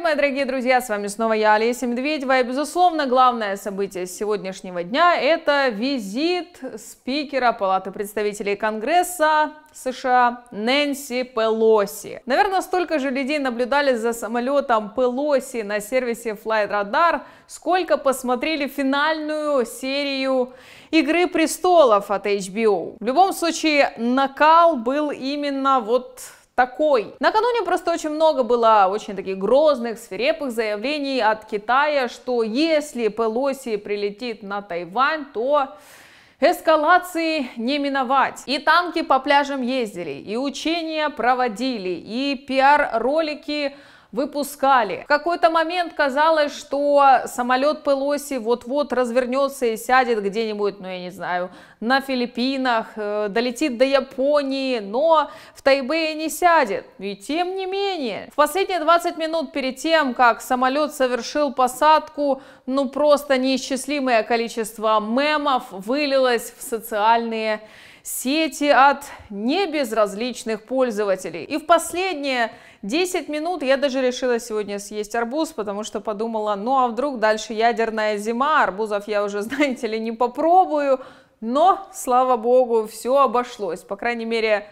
привет, мои дорогие друзья! С вами снова я, Олеся Медведева. И, безусловно, главное событие сегодняшнего дня – это визит спикера Палаты представителей Конгресса США Нэнси Пелоси. Наверное, столько же людей наблюдали за самолетом Пелоси на сервисе Flight Radar, сколько посмотрели финальную серию «Игры престолов» от HBO. В любом случае, накал был именно вот такой. Накануне просто очень много было очень таких грозных, свирепых заявлений от Китая, что если Пелоси прилетит на Тайвань, то эскалации не миновать. И танки по пляжам ездили, и учения проводили, и пиар-ролики выпускали. В какой-то момент казалось, что самолет Пелоси вот-вот развернется и сядет где-нибудь, ну я не знаю, на Филиппинах, э, долетит до Японии, но в Тайбэе не сядет. И тем не менее, в последние 20 минут перед тем, как самолет совершил посадку, ну просто неисчислимое количество мемов вылилось в социальные сети от небезразличных пользователей. И в последние 10 минут я даже решила сегодня съесть арбуз, потому что подумала, ну а вдруг дальше ядерная зима, арбузов я уже, знаете ли, не попробую, но, слава богу, все обошлось, по крайней мере,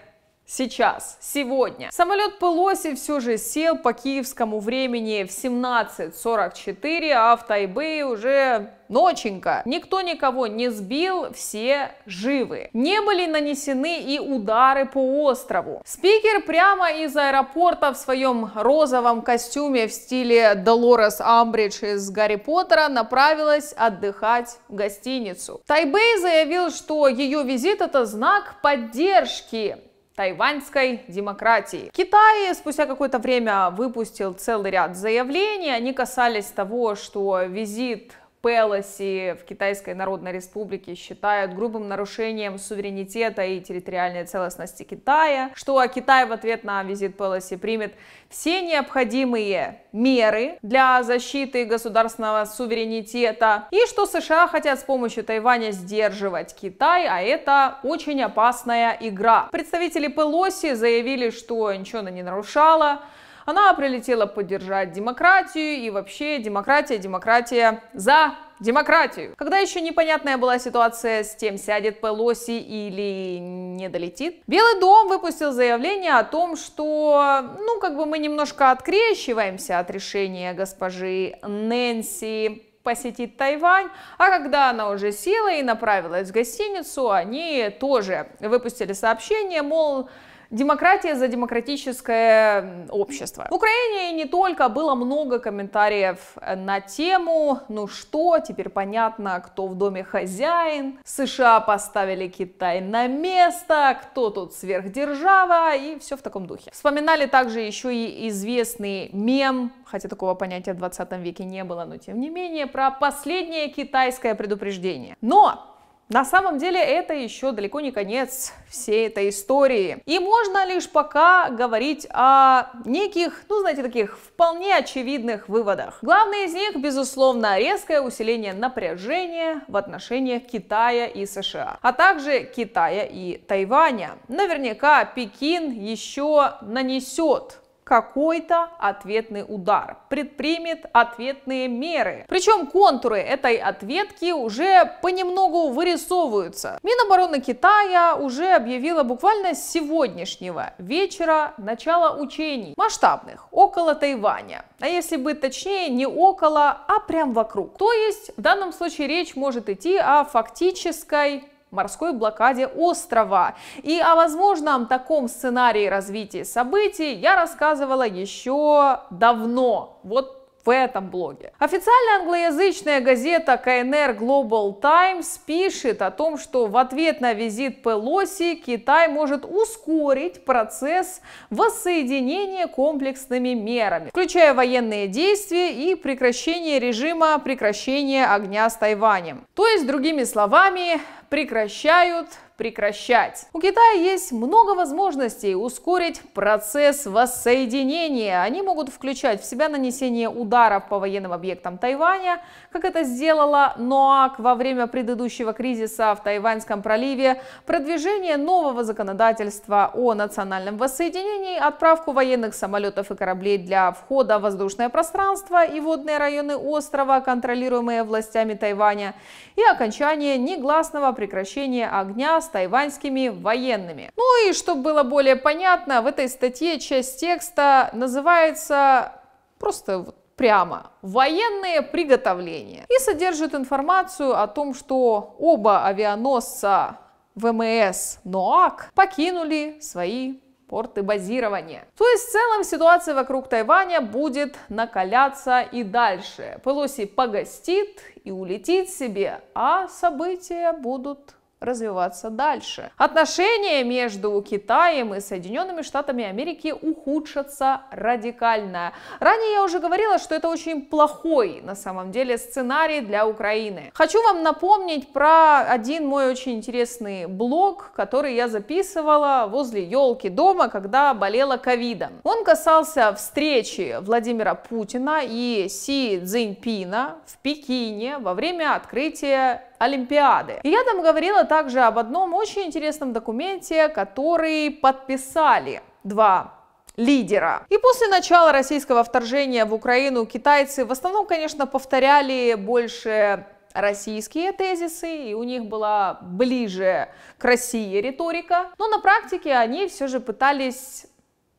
сейчас, сегодня. Самолет Пелоси все же сел по киевскому времени в 17.44, а в Тайбэе уже ноченька. Никто никого не сбил, все живы. Не были нанесены и удары по острову. Спикер прямо из аэропорта в своем розовом костюме в стиле Долорес Амбридж из Гарри Поттера направилась отдыхать в гостиницу. Тайбэй заявил, что ее визит это знак поддержки тайваньской демократии. Китай спустя какое-то время выпустил целый ряд заявлений, они касались того, что визит Пелоси в Китайской Народной Республике считают грубым нарушением суверенитета и территориальной целостности Китая, что Китай в ответ на визит Пелоси примет все необходимые меры для защиты государственного суверенитета, и что США хотят с помощью Тайваня сдерживать Китай, а это очень опасная игра. Представители Пелоси заявили, что ничего она не нарушала, она прилетела поддержать демократию и вообще демократия, демократия за демократию. Когда еще непонятная была ситуация с тем, сядет Пелоси или не долетит, Белый дом выпустил заявление о том, что, ну, как бы мы немножко открещиваемся от решения госпожи Нэнси посетить Тайвань, а когда она уже села и направилась в гостиницу, они тоже выпустили сообщение, мол, Демократия за демократическое общество. В Украине не только было много комментариев на тему, ну что, теперь понятно, кто в доме хозяин, США поставили Китай на место, кто тут сверхдержава и все в таком духе. Вспоминали также еще и известный мем, хотя такого понятия в 20 веке не было, но тем не менее, про последнее китайское предупреждение. Но на самом деле это еще далеко не конец всей этой истории. И можно лишь пока говорить о неких, ну знаете, таких вполне очевидных выводах. Главный из них, безусловно, резкое усиление напряжения в отношениях Китая и США, а также Китая и Тайваня. Наверняка Пекин еще нанесет какой-то ответный удар, предпримет ответные меры. Причем контуры этой ответки уже понемногу вырисовываются. Минобороны Китая уже объявила буквально с сегодняшнего вечера начало учений масштабных около Тайваня. А если быть точнее, не около, а прям вокруг. То есть в данном случае речь может идти о фактической морской блокаде острова. И о возможном таком сценарии развития событий я рассказывала еще давно. Вот в этом блоге. официальная англоязычная газета КНР Global Times пишет о том, что в ответ на визит Пелоси Китай может ускорить процесс воссоединения комплексными мерами, включая военные действия и прекращение режима прекращения огня с Тайванем. То есть, другими словами, прекращают прекращать. У Китая есть много возможностей ускорить процесс воссоединения. Они могут включать в себя нанесение ударов по военным объектам Тайваня, как это сделала НОАК во время предыдущего кризиса в Тайваньском проливе, продвижение нового законодательства о национальном воссоединении, отправку военных самолетов и кораблей для входа в воздушное пространство и водные районы острова, контролируемые властями Тайваня, и окончание негласного прекращения огня с тайваньскими военными. Ну и, чтобы было более понятно, в этой статье часть текста называется просто прямо «Военные приготовления» и содержит информацию о том, что оба авианосца ВМС «Ноак» покинули свои порты базирования. То есть в целом ситуация вокруг Тайваня будет накаляться и дальше. Пелоси погостит и улетит себе, а события будут развиваться дальше. Отношения между Китаем и Соединенными Штатами Америки ухудшатся радикально. Ранее я уже говорила, что это очень плохой на самом деле сценарий для Украины. Хочу вам напомнить про один мой очень интересный блог, который я записывала возле елки дома, когда болела ковидом. Он касался встречи Владимира Путина и Си Цзиньпина в Пекине во время открытия Олимпиады. И я там говорила также об одном очень интересном документе, который подписали два лидера. И после начала российского вторжения в Украину китайцы в основном, конечно, повторяли больше российские тезисы, и у них была ближе к России риторика, но на практике они все же пытались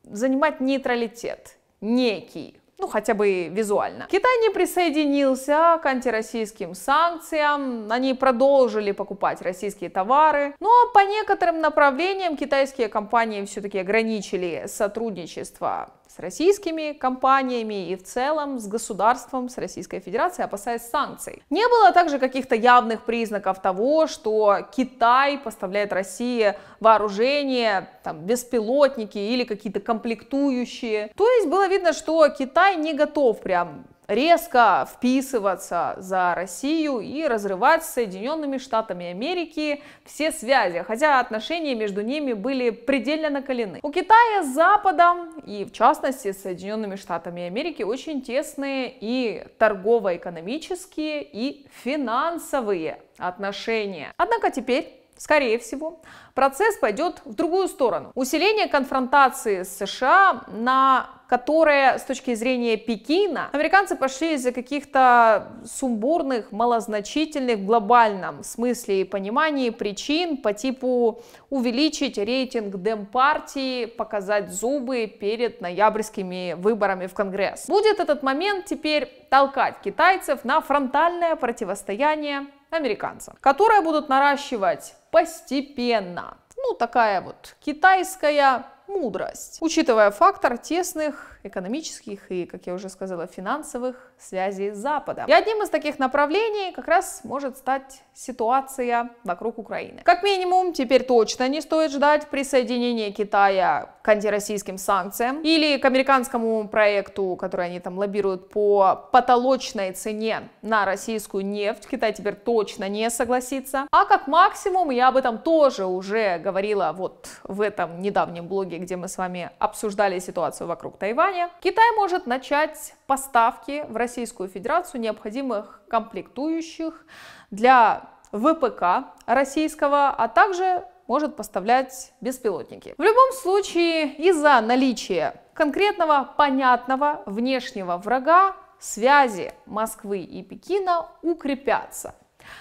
занимать нейтралитет некий, ну хотя бы визуально. Китай не присоединился к антироссийским санкциям, они продолжили покупать российские товары, но ну, а по некоторым направлениям китайские компании все-таки ограничили сотрудничество с российскими компаниями и в целом с государством, с Российской Федерацией, опасаясь санкций. Не было также каких-то явных признаков того, что Китай поставляет России вооружение, там, беспилотники или какие-то комплектующие. То есть было видно, что Китай Китай не готов прям резко вписываться за Россию и разрывать с Соединенными Штатами Америки все связи, хотя отношения между ними были предельно накалены. У Китая с Западом и в частности с Соединенными Штатами Америки очень тесные и торгово-экономические, и финансовые отношения. Однако теперь Скорее всего, процесс пойдет в другую сторону. Усиление конфронтации с США, на которое с точки зрения Пекина американцы пошли из-за каких-то сумбурных, малозначительных в глобальном смысле и понимании причин по типу увеличить рейтинг Демпартии, показать зубы перед ноябрьскими выборами в Конгресс. Будет этот момент теперь толкать китайцев на фронтальное противостояние американцам, которые будут наращивать постепенно. Ну, такая вот китайская мудрость, учитывая фактор тесных экономических и, как я уже сказала, финансовых связей с Западом. И одним из таких направлений как раз может стать ситуация вокруг Украины. Как минимум, теперь точно не стоит ждать присоединения Китая к антироссийским санкциям или к американскому проекту, который они там лоббируют по потолочной цене на российскую нефть. Китай теперь точно не согласится. А как максимум, я об этом тоже уже говорила вот в этом недавнем блоге где мы с вами обсуждали ситуацию вокруг Тайваня, Китай может начать поставки в Российскую Федерацию необходимых комплектующих для ВПК российского, а также может поставлять беспилотники. В любом случае, из-за наличия конкретного, понятного внешнего врага, связи Москвы и Пекина укрепятся.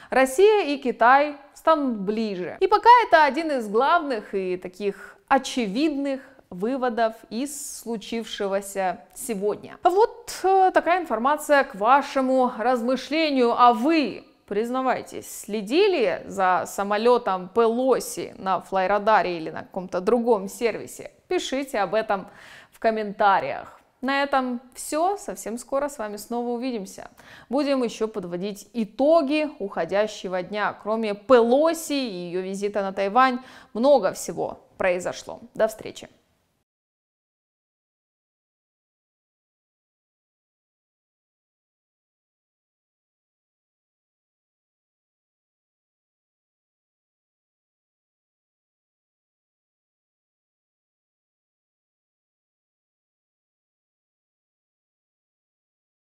Россия и Китай станут ближе. И пока это один из главных и таких очевидных выводов из случившегося сегодня. Вот э, такая информация к вашему размышлению, а вы признавайтесь, следили за самолетом Пелоси на флайрадаре или на каком-то другом сервисе? Пишите об этом в комментариях. На этом все. Совсем скоро с вами снова увидимся. Будем еще подводить итоги уходящего дня. Кроме Пелоси и ее визита на Тайвань, много всего произошло. До встречи!